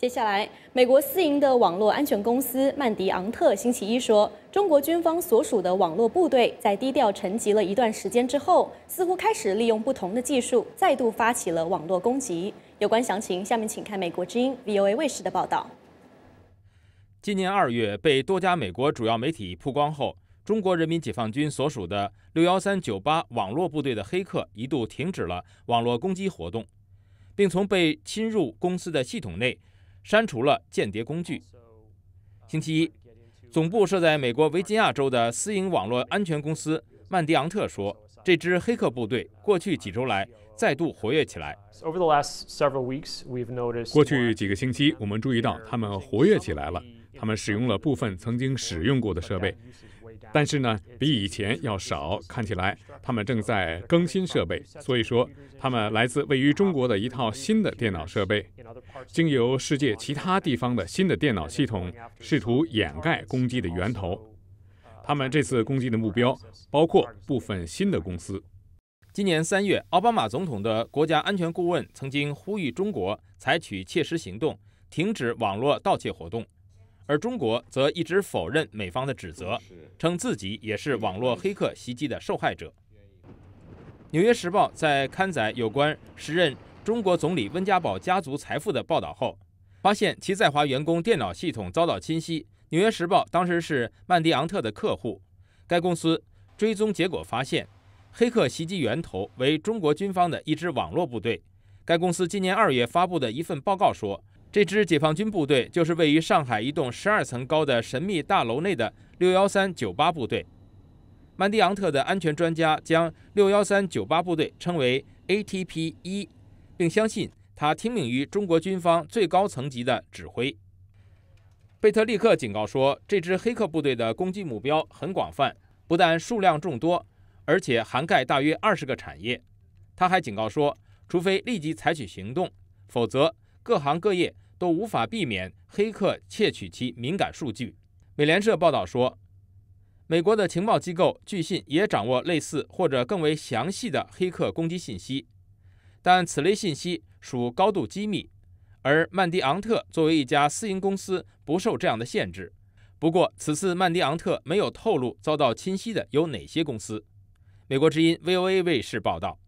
接下来，美国私营的网络安全公司曼迪昂特星期一说，中国军方所属的网络部队在低调沉寂了一段时间之后，似乎开始利用不同的技术再度发起了网络攻击。有关详情，下面请看美国之音 VOA 卫视的报道。今年二月被多家美国主要媒体曝光后，中国人民解放军所属的六幺三九八网络部队的黑客一度停止了网络攻击活动，并从被侵入公司的系统内。删除了间谍工具。星期一，总部设在美国维吉亚州的私营网络安全公司曼迪昂特说，这支黑客部队过去几周来再度活跃起来。过去几个星期，我们注意到他们活跃起来了，他们使用了部分曾经使用过的设备。但是呢，比以前要少。看起来他们正在更新设备，所以说他们来自位于中国的一套新的电脑设备，经由世界其他地方的新的电脑系统，试图掩盖攻击的源头。他们这次攻击的目标包括部分新的公司。今年三月，奥巴马总统的国家安全顾问曾经呼吁中国采取切实行动，停止网络盗窃活动。而中国则一直否认美方的指责，称自己也是网络黑客袭击的受害者。《纽约时报》在刊载有关时任中国总理温家宝家族财富的报道后，发现其在华员工电脑系统遭到侵袭。《纽约时报》当时是曼迪昂特的客户，该公司追踪结果发现，黑客袭击源头为中国军方的一支网络部队。该公司今年二月发布的一份报告说。这支解放军部队就是位于上海一栋十二层高的神秘大楼内的六幺三九八部队。曼迪昂特的安全专家将六幺三九八部队称为 ATP 一，并相信他听命于中国军方最高层级的指挥。贝特利克警告说，这支黑客部队的攻击目标很广泛，不但数量众多，而且涵盖大约二十个产业。他还警告说，除非立即采取行动，否则各行各业。都无法避免黑客窃取其敏感数据。美联社报道说，美国的情报机构据信也掌握类似或者更为详细的黑客攻击信息，但此类信息属高度机密。而曼迪昂特作为一家私营公司，不受这样的限制。不过，此次曼迪昂特没有透露遭到侵袭的有哪些公司。美国之音 （VOA） 卫视报道。